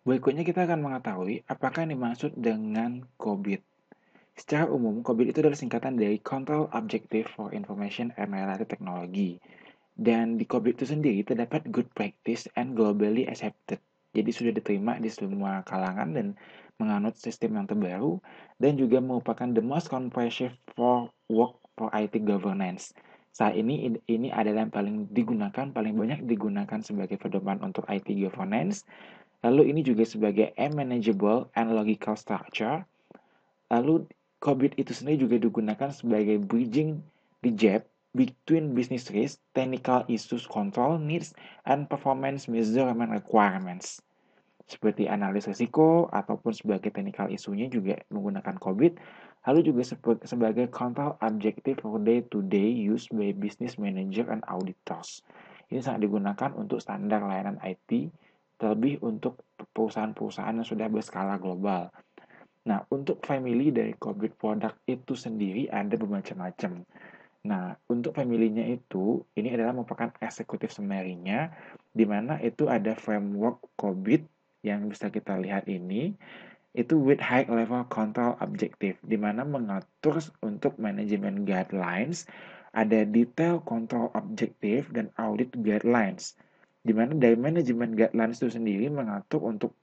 Berikutnya kita akan mengetahui apakah yang dimaksud dengan COBIT. Secara umum, COBIT itu adalah singkatan dari Control Objective for Information and Related Technology. Dan di COBIT itu sendiri terdapat good practice and globally accepted. Jadi sudah diterima di semua kalangan dan menganut sistem yang terbaru dan juga merupakan the most comprehensive for work for IT governance. Saat ini ini adalah yang paling digunakan paling banyak digunakan sebagai pedoman untuk IT governance Lalu ini juga sebagai m manageable and logical structure. Lalu COVID itu sendiri juga digunakan sebagai bridging the gap between business risk, technical issues control needs, and performance measurement requirements. Seperti analis risiko ataupun sebagai technical isunya juga menggunakan COVID. Lalu juga sebagai control objective for day-to-day -day use by business manager and auditors. Ini sangat digunakan untuk standar layanan IT terlebih untuk perusahaan-perusahaan yang sudah berskala global. Nah, untuk family dari COVID product itu sendiri ada bermacam-macam. Nah, untuk familinya itu, ini adalah merupakan executive summary-nya, di mana itu ada framework COVID yang bisa kita lihat ini, itu with high level control objective, di mana mengatur untuk management guidelines, ada detail control objective dan audit guidelines di mana dari manajemen guidelines itu sendiri mengatur untuk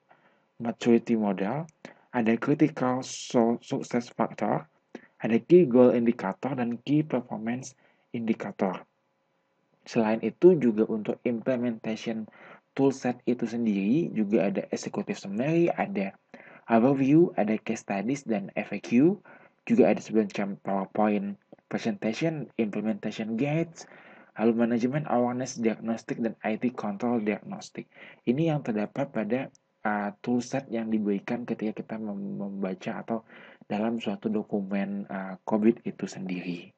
maturity model, ada critical success factor, ada key goal indicator, dan key performance indicator. Selain itu juga untuk implementation toolset itu sendiri juga ada executive summary, ada overview, ada case studies dan FAQ, juga ada semacam PowerPoint presentation, implementation guides, lalu manajemen awareness diagnostik dan IT control diagnostik. Ini yang terdapat pada uh, ah, toolset yang diberikan ketika kita membaca atau dalam suatu dokumen uh, COVID itu sendiri.